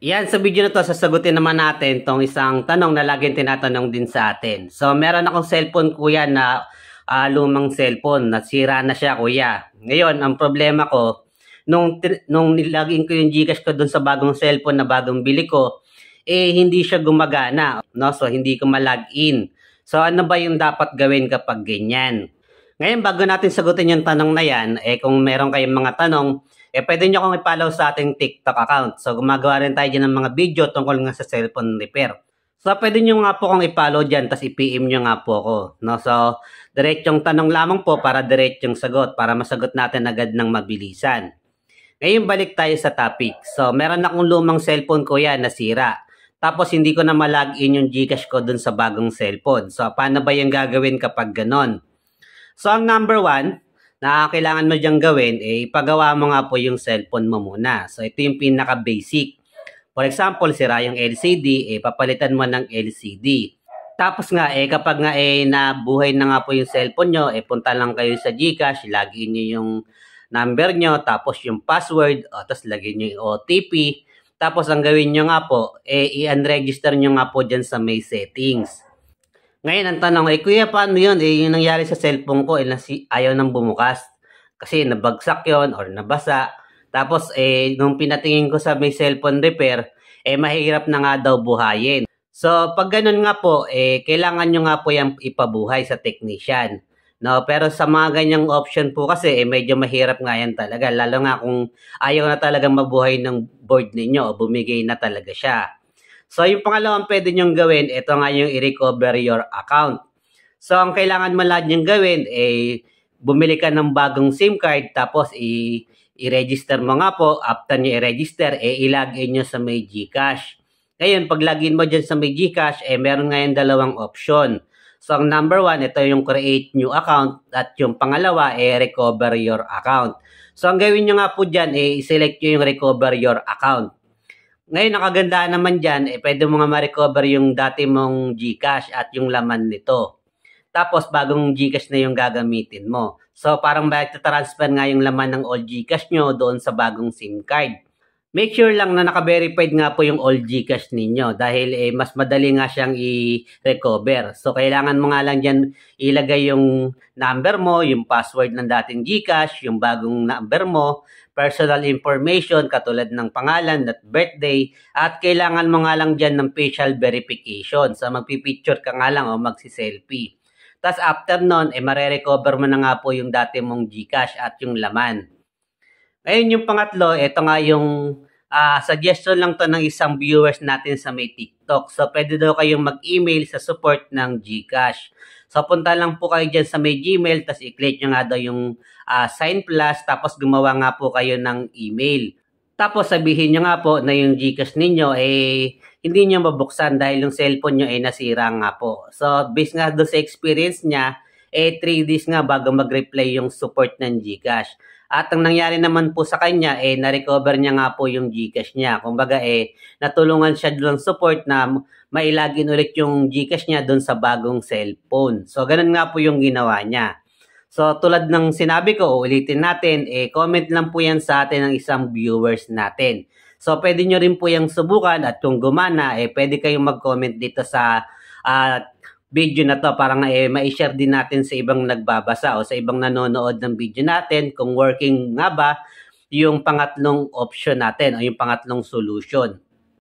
Yan, sa video na to, sasagutin naman natin tong isang tanong na laging tinatanong din sa atin. So, meron akong cellphone kuya na uh, lumang cellphone, nasira na siya kuya. Ngayon, ang problema ko, nung, nung nilagin ko yung Gcash ko dun sa bagong cellphone na bagong bili ko, eh hindi siya gumagana, no? So, hindi ko malag in. So, ano ba yung dapat gawin kapag ganyan? Ngayon, bago natin sagutin yung tanong na yan, eh kung meron kayong mga tanong, eh pwede nyo akong i-follow sa ating TikTok account. So gumagawa rin tayo dyan ng mga video tungkol nga sa cellphone repair. So pwede nyo nga po kong i-follow dyan, tapos i-PM nyo nga po ako. No? So diretsyong tanong lamang po para diretsyong sagot, para masagot natin agad ng mabilisan. Ngayon balik tayo sa topic. So meron akong lumang cellphone ko yan nasira. Tapos hindi ko na malagin yung Gcash ko dun sa bagong cellphone. So paano ba yung gagawin kapag ganon? So, ang number one na kailangan mo diyang gawin ay eh, pagawa mo nga po yung cellphone mo muna. So, ito yung pinaka-basic. For example, sira yung LCD, eh, papalitan mo ng LCD. Tapos nga, eh, kapag nga eh, nabuhay na nga po yung cellphone nyo, eh, punta lang kayo sa Gcash, lagin nyo yung number nyo, tapos yung password, o, tapos lagin nyo yung OTP. Tapos ang gawin nyo nga po, eh, i-unregister nyo nga po dyan sa may settings. Ngayon, ang tanong, eh kuya, paano yun? Eh, yung nangyari sa cellphone ko, eh, nasi, ayaw nang bumukas. Kasi nabagsak yon or nabasa. Tapos, eh, nung pinatingin ko sa may cellphone repair, eh, mahirap na nga daw buhayin. So, pag ganun nga po, eh, kailangan nyo nga po yung ipabuhay sa technician. No, pero sa mga ganyang option po kasi, eh, medyo mahirap nga yan talaga. Lalo nga kung ayaw na talaga mabuhay ng board ninyo bumigay na talaga siya. So, yung pangalawang pwede nyong gawin, ito nga yung i-recover your account. So, ang kailangan mo lang yung gawin, eh, bumili ka ng bagong SIM card, tapos i- i-register mo nga po. After nyo i-register, eh, ilagay login nyo sa may Gcash. Ngayon, pag login mo dyan sa may Gcash, eh, meron ngayon dalawang option. So, ang number one, ito yung create new account. At yung pangalawa, eh, recover your account. So, ang gawin nyo nga po dyan, eh, select nyo yung recover your account. Ngayon, nakaganda naman dyan, eh, pwede mo nga ma-recover yung dati mong Gcash at yung laman nito. Tapos, bagong Gcash na yung gagamitin mo. So, parang magta-transfer nga yung laman ng old Gcash nyo doon sa bagong SIM card. Make sure lang na naka-verified nga po yung old GCash ninyo dahil eh, mas madali nga siyang i-recover. So, kailangan mo nga lang dyan ilagay yung number mo, yung password ng dating GCash, yung bagong number mo, personal information katulad ng pangalan at birthday, at kailangan mo nga lang dyan ng facial verification. So, magpipicture ka nga lang o magsi-selfie. Tapos after nun, eh, marerecover mo na nga po yung dati mong GCash at yung laman. Ngayon yung pangatlo, ito nga yung uh, suggestion lang to ng isang viewers natin sa may TikTok. So pwede daw kayong mag-email sa support ng GCash. So punta lang po kayo dyan sa may Gmail, tapos i-click nyo nga daw yung uh, sign plus, tapos gumawa nga po kayo ng email. Tapos sabihin nyo nga po na yung GCash ninyo eh hindi nyo mabuksan dahil yung cellphone nyo ay eh, nasira nga po. So based nga doon sa experience niya, eh 3 days nga bago mag-replay yung support ng Gcash. At ang nangyari naman po sa kanya, eh, na-recover niya nga po yung Gcash niya. Kumbaga, eh, natulungan siya doon support na mailagin ulit yung Gcash niya doon sa bagong cellphone. So, ganun nga po yung ginawa niya. So, tulad ng sinabi ko, ulitin natin, eh, comment lang po yan sa atin ng isang viewers natin. So, pwede nyo rin po yung subukan at kung gumana, eh, pwede kayong mag-comment dito sa uh, video na to para nga eh, ma-share din natin sa ibang nagbabasa o sa ibang nanonood ng video natin kung working nga ba yung pangatlong option natin o yung pangatlong solution.